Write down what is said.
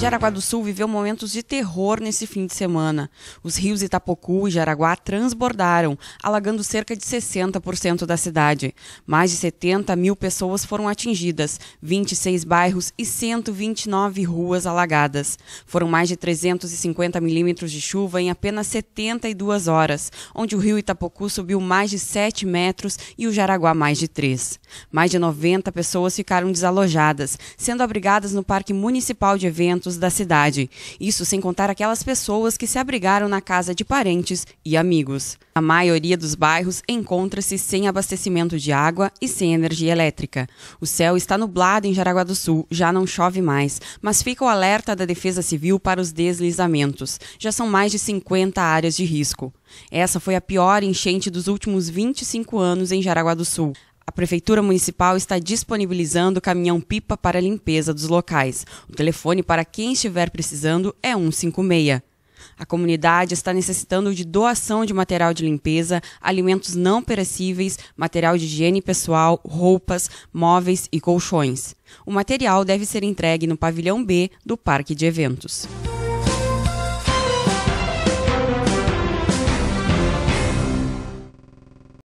Jaraguá do Sul viveu momentos de terror nesse fim de semana. Os rios Itapocu e Jaraguá transbordaram, alagando cerca de 60% da cidade. Mais de 70 mil pessoas foram atingidas, 26 bairros e 129 ruas alagadas. Foram mais de 350 milímetros de chuva em apenas 72 horas, onde o rio Itapocu subiu mais de 7 metros e o Jaraguá mais de 3. Mais de 90 pessoas ficaram desalojadas, sendo abrigadas no Parque Municipal de Eventos da cidade. Isso sem contar aquelas pessoas que se abrigaram na casa de parentes e amigos. A maioria dos bairros encontra-se sem abastecimento de água e sem energia elétrica. O céu está nublado em Jaraguá do Sul, já não chove mais, mas fica o alerta da Defesa Civil para os deslizamentos. Já são mais de 50 áreas de risco. Essa foi a pior enchente dos últimos 25 anos em Jaraguá do Sul. A Prefeitura Municipal está disponibilizando caminhão-pipa para limpeza dos locais. O telefone para quem estiver precisando é 156. A comunidade está necessitando de doação de material de limpeza, alimentos não perecíveis, material de higiene pessoal, roupas, móveis e colchões. O material deve ser entregue no pavilhão B do Parque de Eventos.